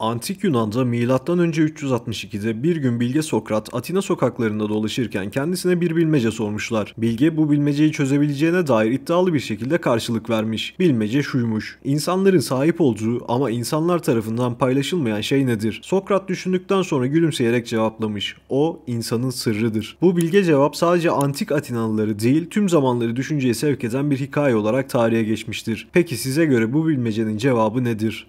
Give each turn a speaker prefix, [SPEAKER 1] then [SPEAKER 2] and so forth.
[SPEAKER 1] Antik Yunan'da M.Ö. 362'de bir gün Bilge Sokrat Atina sokaklarında dolaşırken kendisine bir bilmece sormuşlar. Bilge bu bilmeceyi çözebileceğine dair iddialı bir şekilde karşılık vermiş. Bilmece şuymuş. İnsanların sahip olduğu ama insanlar tarafından paylaşılmayan şey nedir? Sokrat düşündükten sonra gülümseyerek cevaplamış. O insanın sırrıdır. Bu bilge cevap sadece antik Atinalıları değil tüm zamanları düşünceye sevk eden bir hikaye olarak tarihe geçmiştir. Peki size göre bu bilmecenin cevabı nedir?